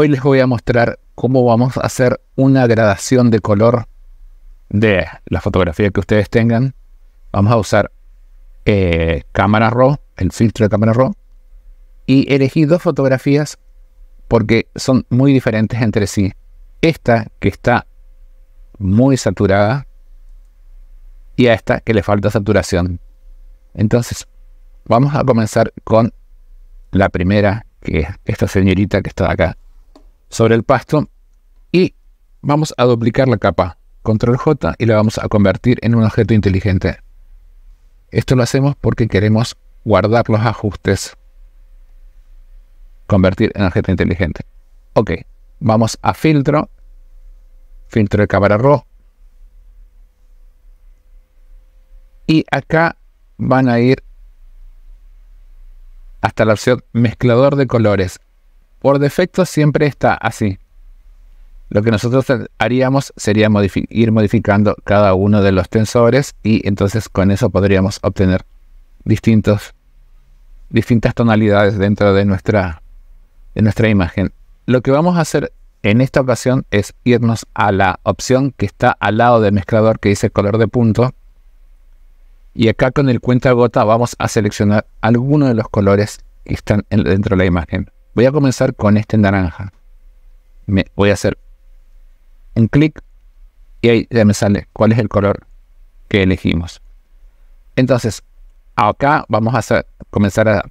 Hoy les voy a mostrar cómo vamos a hacer una gradación de color de la fotografía que ustedes tengan. Vamos a usar eh, cámara RAW, el filtro de cámara RAW, y elegí dos fotografías porque son muy diferentes entre sí. Esta que está muy saturada y a esta que le falta saturación. Entonces, vamos a comenzar con la primera, que es esta señorita que está acá sobre el pasto y vamos a duplicar la capa control J y la vamos a convertir en un objeto inteligente. Esto lo hacemos porque queremos guardar los ajustes. Convertir en objeto inteligente. Ok, vamos a filtro, filtro de cámara RAW. Y acá van a ir hasta la opción mezclador de colores por defecto siempre está así. Lo que nosotros haríamos sería ir modificando cada uno de los tensores y entonces con eso podríamos obtener distintas tonalidades dentro de nuestra, de nuestra imagen. Lo que vamos a hacer en esta ocasión es irnos a la opción que está al lado del mezclador que dice color de punto. Y acá con el cuenta gota vamos a seleccionar alguno de los colores que están dentro de la imagen. Voy a comenzar con este naranja. Me voy a hacer un clic y ahí ya me sale cuál es el color que elegimos. Entonces, acá vamos a comenzar a,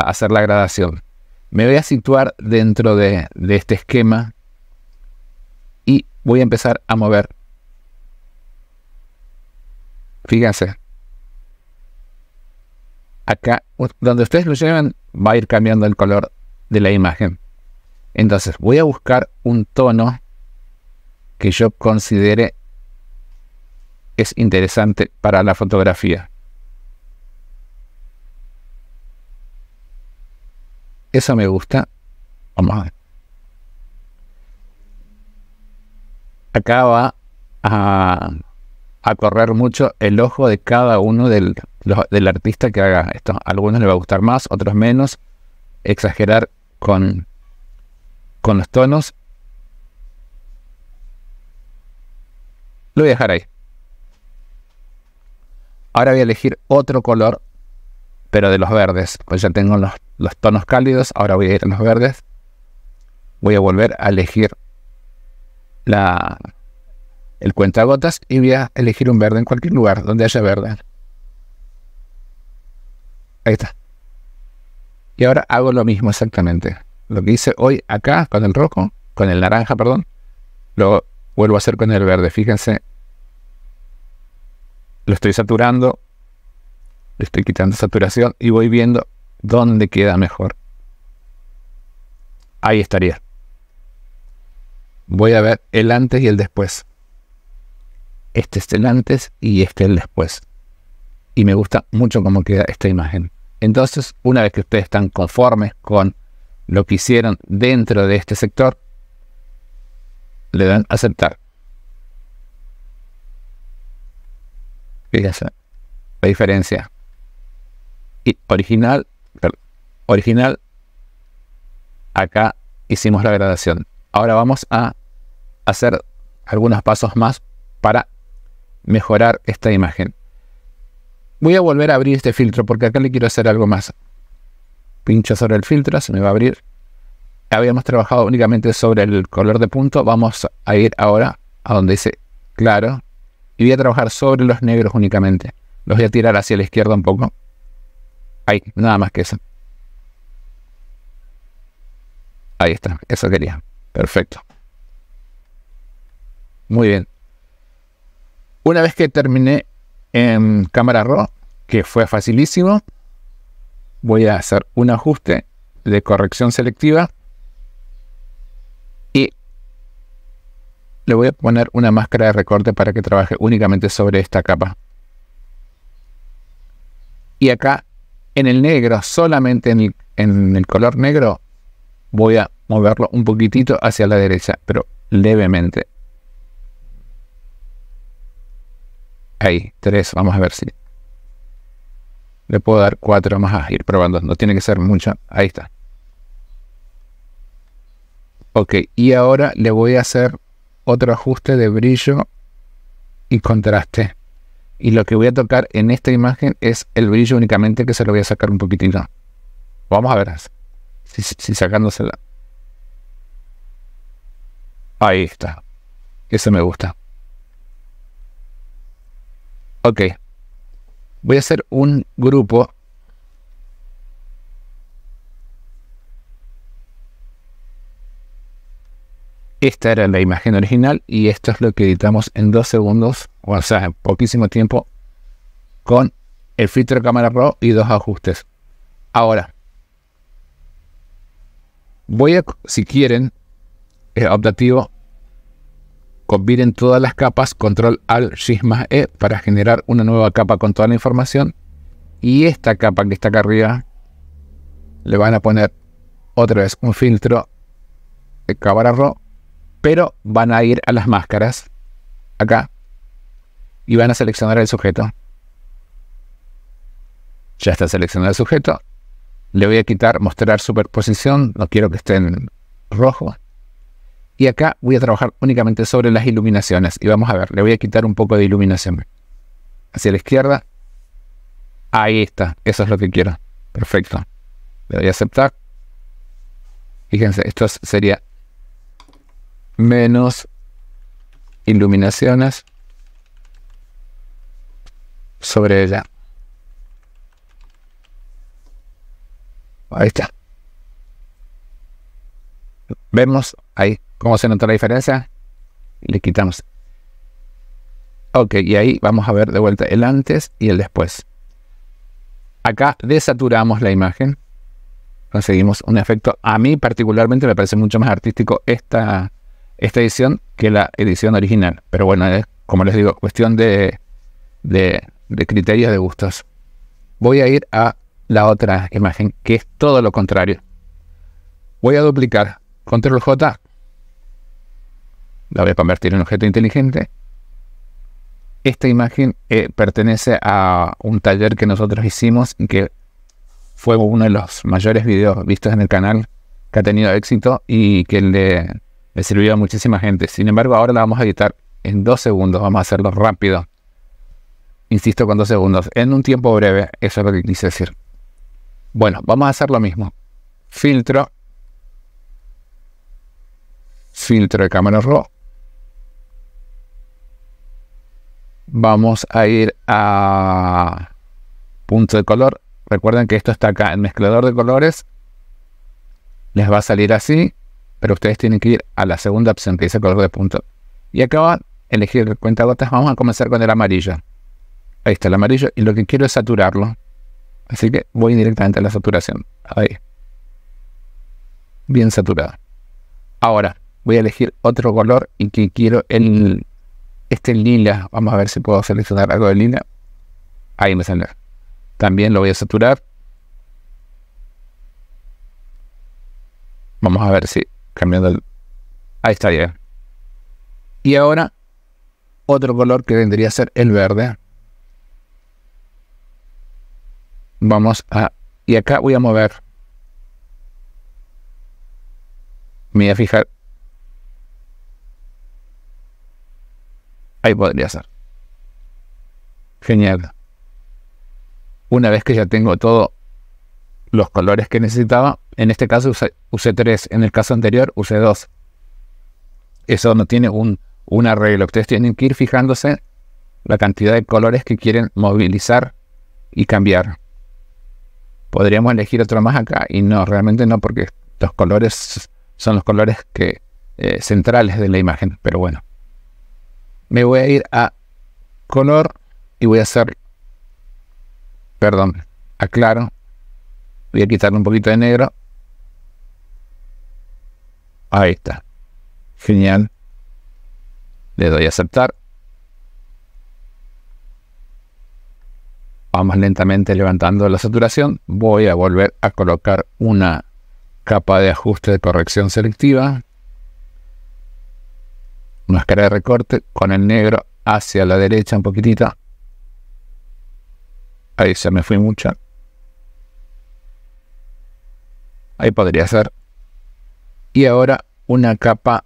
hacer la gradación. Me voy a situar dentro de, este esquema y voy a empezar a mover. Fíjense. Acá, donde ustedes lo lleven, va a ir cambiando el color de la imagen. Entonces voy a buscar un tono que yo considere es interesante para la fotografía. Eso me gusta. Vamos a Acá va a, correr mucho el ojo de cada uno del, artista que haga esto. algunos le va a gustar más, otros menos exagerar con, con los tonos. Lo voy a dejar ahí. Ahora voy a elegir otro color, pero de los verdes. Pues ya tengo los, tonos cálidos, ahora voy a ir a los verdes. Voy a volver a elegir la, el cuentagotas y voy a elegir un verde en cualquier lugar donde haya verde. Ahí está. Y ahora hago lo mismo exactamente. Lo que hice hoy acá con el rojo, con el naranja, perdón, lo vuelvo a hacer con el verde. Fíjense, lo estoy saturando, le estoy quitando saturación y voy viendo dónde queda mejor. Ahí estaría. Voy a ver el antes y el después. Este es el antes y este el después. Y me gusta mucho cómo queda esta imagen. Entonces, una vez que ustedes están conformes con lo que hicieron dentro de este sector, le dan aceptar. Fíjense la diferencia. Y original, perdón, original, acá hicimos la gradación. Ahora vamos a hacer algunos pasos más para mejorar esta imagen. Voy a volver a abrir este filtro porque acá le quiero hacer algo más. Pincho sobre el filtro, se me va a abrir. Habíamos trabajado únicamente sobre el color de punto. Vamos a ir ahora a donde dice claro. Y voy a trabajar sobre los negros únicamente. Los voy a tirar hacia la izquierda un poco. Ahí, nada más que eso. Ahí está, eso quería. Perfecto. Muy bien. Una vez que terminé en cámara RAW, que fue facilísimo. Voy a hacer un ajuste de corrección selectiva y le voy a poner una máscara de recorte para que trabaje únicamente sobre esta capa. Y acá en el negro, solamente en el color negro, voy a moverlo un poquitito hacia la derecha, pero levemente. ahí, tres, vamos a ver si le puedo dar cuatro, más a ir probando, no tiene que ser mucho ahí está. Ok, y ahora le voy a hacer otro ajuste de brillo y contraste. Y lo que voy a tocar en esta imagen es el brillo únicamente que se lo voy a sacar un poquitito. Vamos a ver si, si sacándosela. Ahí está. Eso me gusta. Ok. Voy a hacer un grupo. Esta era la imagen original y esto es lo que editamos en dos segundos, o sea, en poquísimo tiempo, con el filtro cámara Pro y dos ajustes. Ahora, voy a, si quieren, es optativo, Combinen todas las capas, control al shift más E para generar una nueva capa con toda la información. Y esta capa que está acá arriba, le van a poner otra vez un filtro de cámara pero van a ir a las máscaras, acá, y van a seleccionar el sujeto. Ya está seleccionado el sujeto. Le voy a quitar mostrar superposición, no quiero que esté en rojo. Y acá voy a trabajar únicamente sobre las iluminaciones. Y vamos a ver, le voy a quitar un poco de iluminación. Hacia la izquierda. Ahí está, eso es lo que quiero. Perfecto. Le doy a aceptar. Fíjense, esto sería menos iluminaciones sobre ella. Ahí está. Vemos ahí ¿Cómo se nota la diferencia, le quitamos. Ok, y ahí vamos a ver de vuelta el antes y el después. Acá desaturamos la imagen. Conseguimos un efecto. A mí particularmente me parece mucho más artístico esta, esta edición que la edición original. Pero bueno, es, como les digo, cuestión de, de, de criterios de gustos. Voy a ir a la otra imagen, que es todo lo contrario. Voy a duplicar. Control J, la voy a convertir en objeto inteligente. Esta imagen eh, pertenece a un taller que nosotros hicimos y que fue uno de los mayores videos vistos en el canal que ha tenido éxito y que le, sirvió a muchísima gente. Sin embargo, ahora la vamos a editar en dos segundos, vamos a hacerlo rápido. Insisto, con dos segundos, en un tiempo breve, eso es lo que quise decir. Bueno, vamos a hacer lo mismo. Filtro. Filtro de cámara rojo. vamos a ir a punto de color. Recuerden que esto está acá, el mezclador de colores. Les va a salir así, pero ustedes tienen que ir a la segunda opción que dice color de punto. Y acá van a elegir el gotas Vamos a comenzar con el amarillo. Ahí está el amarillo y lo que quiero es saturarlo. Así que voy directamente a la saturación. Ahí. Bien saturada. Ahora voy a elegir otro color y que quiero el este en lila, vamos a ver si puedo seleccionar algo de lila. Ahí me sale. También lo voy a saturar. Vamos a ver si cambiando el... Ahí está ya. Y ahora otro color que vendría a ser el verde. Vamos a... Y acá voy a mover. Me voy a fijar Ahí podría ser. Genial. Una vez que ya tengo todos los colores que necesitaba, en este caso usé, tres, en el caso anterior usé dos. Eso no tiene un, arreglo. Ustedes tienen que ir fijándose la cantidad de colores que quieren movilizar y cambiar. Podríamos elegir otro más acá y no, realmente no, porque los colores son los colores que, eh, centrales de la imagen, pero bueno me voy a ir a color y voy a hacer, perdón, aclaro, voy a quitarle un poquito de negro. Ahí está. Genial. Le doy a aceptar. Vamos lentamente levantando la saturación. Voy a volver a colocar una capa de ajuste de corrección selectiva máscara de recorte con el negro hacia la derecha un poquitito. Ahí se me fui mucha. Ahí podría ser. Y ahora una capa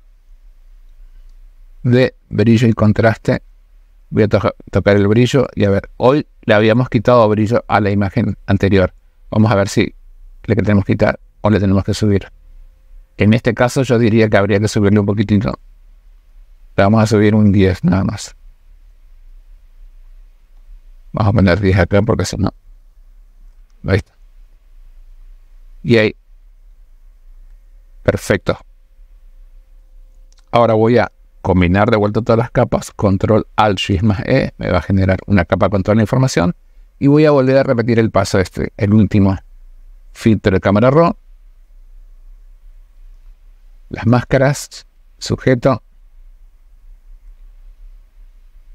de brillo y contraste. Voy a tocar el brillo y a ver, hoy le habíamos quitado brillo a la imagen anterior. Vamos a ver si le tenemos que quitar o le tenemos que subir. En este caso yo diría que habría que subirle un poquitito vamos a subir un 10 nada más. Vamos a poner 10 acá porque si no. Ahí está. Y ahí. Perfecto. Ahora voy a combinar de vuelta todas las capas. Control Alt Shift más E. Me va a generar una capa con toda la información. Y voy a volver a repetir el paso este. El último. Filtro de cámara RAW. Las máscaras. Sujeto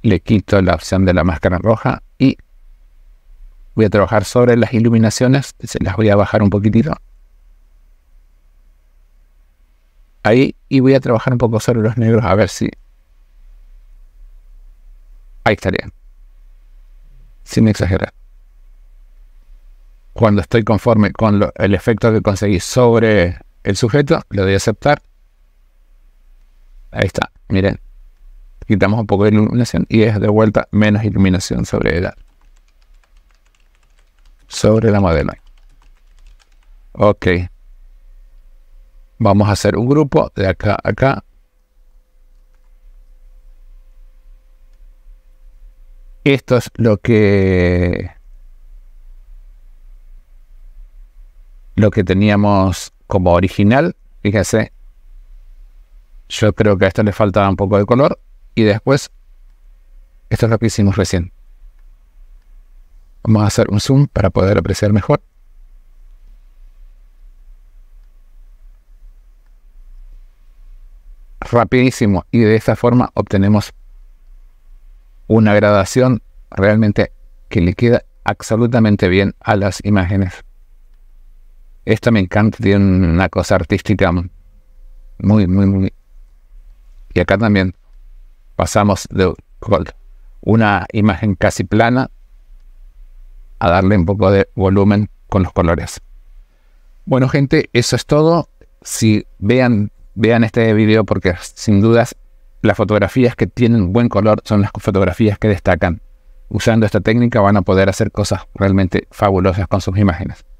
le quito la opción de la máscara roja y voy a trabajar sobre las iluminaciones, se las voy a bajar un poquitito. Ahí, y voy a trabajar un poco sobre los negros, a ver si... Ahí estaría. Sin exagerar. Cuando estoy conforme con el efecto que conseguí sobre el sujeto, le doy a aceptar. Ahí está, miren, quitamos un poco de iluminación y es de vuelta menos iluminación sobre la, sobre la madera. Ok. Vamos a hacer un grupo de acá a acá. Esto es lo que lo que teníamos como original. Fíjense, yo creo que a esto le faltaba un poco de color y después, esto es lo que hicimos recién. Vamos a hacer un zoom para poder apreciar mejor. Rapidísimo y de esta forma obtenemos una gradación realmente que le queda absolutamente bien a las imágenes. Esto me encanta, tiene una cosa artística muy, muy, muy. Y acá también pasamos de una imagen casi plana a darle un poco de volumen con los colores. Bueno gente, eso es todo. Si vean, vean este video porque sin dudas las fotografías que tienen buen color son las fotografías que destacan. Usando esta técnica van a poder hacer cosas realmente fabulosas con sus imágenes.